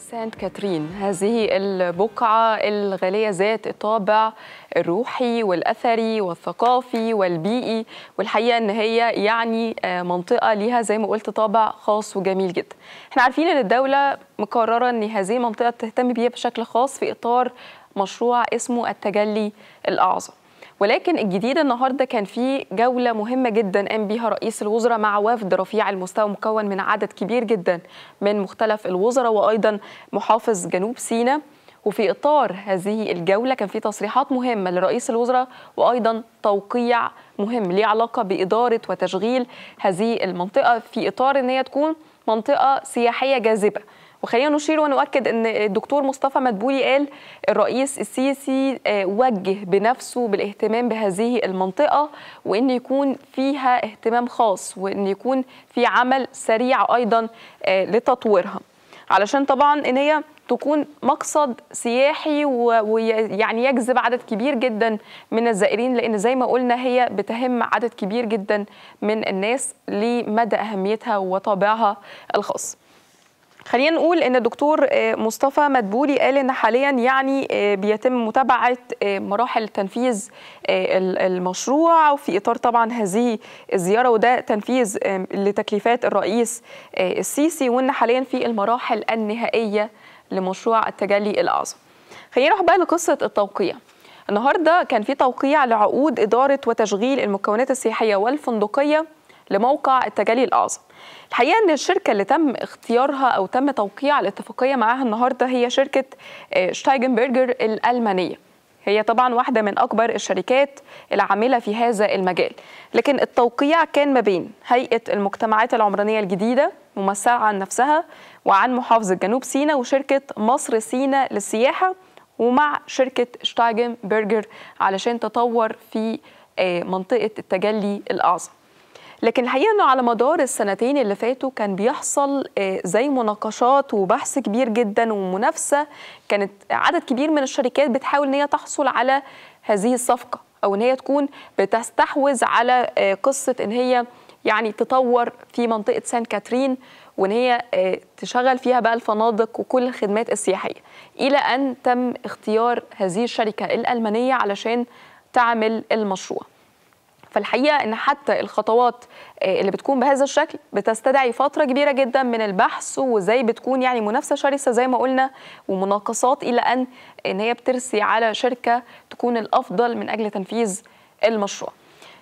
سانت كاترين هذه البقعة الغالية ذات الطابع الروحي والأثري والثقافي والبيئي والحقيقة أن هي يعني آه، منطقة ليها زي ما قلت طابع خاص وجميل جدا احنا عارفين أن الدولة مقررة أن هذه المنطقة تهتم بيها بشكل خاص في إطار مشروع اسمه التجلي الأعظم ولكن الجديد النهارده كان في جوله مهمه جدا قام بيها رئيس الوزراء مع وفد رفيع المستوى مكون من عدد كبير جدا من مختلف الوزراء وايضا محافظ جنوب سيناء وفي اطار هذه الجوله كان في تصريحات مهمه لرئيس الوزراء وايضا توقيع مهم ليه علاقه باداره وتشغيل هذه المنطقه في اطار ان هي تكون منطقه سياحيه جاذبه وخلينا نشير ونؤكد ان الدكتور مصطفى مدبولي قال الرئيس السيسي آه، وجه بنفسه بالاهتمام بهذه المنطقه وان يكون فيها اهتمام خاص وان يكون في عمل سريع ايضا آه، لتطويرها علشان طبعا ان هي تكون مقصد سياحي ويعني يجذب عدد كبير جدا من الزائرين لان زي ما قلنا هي بتهم عدد كبير جدا من الناس لمدى اهميتها وطابعها الخاص خلينا نقول ان الدكتور آه، مصطفى مدبولي قال ان حاليا يعني آه، بيتم متابعه آه، مراحل تنفيذ المشروع وفي اطار طبعا هذه الزياره وده تنفيذ لتكليفات الرئيس السيسي وان حاليا في المراحل النهائيه لمشروع التجلي الاعظم. خلينا نروح بقى لقصه التوقيع. النهارده كان في توقيع لعقود اداره وتشغيل المكونات السياحيه والفندقيه لموقع التجلي الأعظم الحقيقه ان الشركه اللي تم اختيارها او تم توقيع الاتفاقيه معاها النهارده هي شركه شتايجنبرجر آه، الالمانيه هي طبعا واحده من اكبر الشركات العامله في هذا المجال لكن التوقيع كان ما بين هيئه المجتمعات العمرانيه الجديده ممثله عن نفسها وعن محافظه جنوب سيناء وشركه مصر سيناء للسياحه ومع شركه شتايجنبرجر علشان تطور في آه، منطقه التجلي الاعظم لكن الحقيقه انه على مدار السنتين اللي فاتوا كان بيحصل آه، زي مناقشات وبحث كبير جدا ومنافسه كانت عدد كبير من الشركات بتحاول ان هي تحصل على هذه الصفقه او ان هي تكون بتستحوذ على آه، قصه ان هي يعني تطور في منطقه سان كاترين وان هي آه، تشغل فيها بقى الفنادق وكل الخدمات السياحيه الى ان تم اختيار هذه الشركه الالمانيه علشان تعمل المشروع فالحقيقه ان حتى الخطوات آه، اللي بتكون بهذا الشكل بتستدعي فتره كبيره جدا من البحث وزي بتكون يعني منافسه شرسه زي ما قلنا ومناقصات الى ان ان هي بترسي على شركه تكون الافضل من اجل تنفيذ المشروع.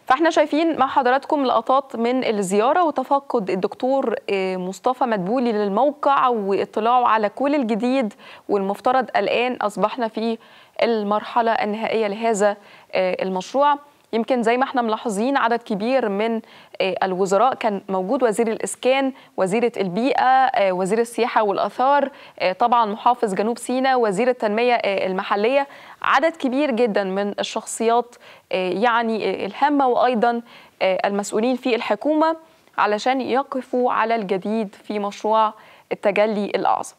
فاحنا شايفين مع حضراتكم لقطات من الزياره وتفقد الدكتور آه، مصطفى مدبولي للموقع واطلاعه على كل الجديد والمفترض الان اصبحنا في المرحله النهائيه لهذا آه، المشروع. يمكن زي ما احنا ملاحظين عدد كبير من آه، الوزراء كان موجود وزير الإسكان وزيرة البيئة آه، وزير السياحة والأثار آه، طبعا محافظ جنوب سيناء وزير التنمية المحلية عدد كبير جدا من الشخصيات يعني الهامة وأيضا المسؤولين في الحكومة علشان يقفوا على الجديد في مشروع التجلي الأعظم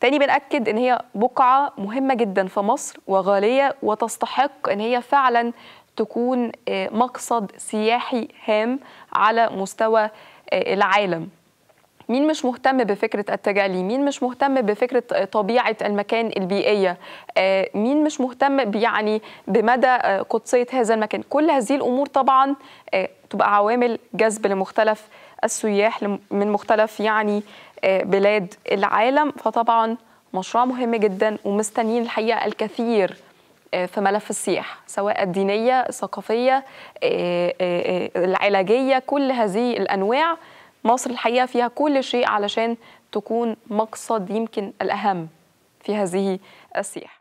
تاني بنأكد إن هي بقعة مهمة جدا في مصر وغالية وتستحق إن هي فعلا تكون آه، مقصد سياحي هام على مستوى آه، العالم مين مش مهتم بفكرة التجالي مين مش مهتم بفكرة آه، طبيعة المكان البيئية مين مش مهتم يعني بمدى قدسية هذا المكان كل هذه الأمور طبعا تبقى عوامل جذب لمختلف السياح من مختلف يعني بلاد العالم فطبعا مشروع مهم جدا ومستنيين الحقيقة الكثير آه، في ملف السياحه سواء الدينيه الثقافيه آه، آه، العلاجيه كل هذه الانواع مصر الحقيقه فيها كل شيء علشان تكون مقصد يمكن الاهم في هذه السياحه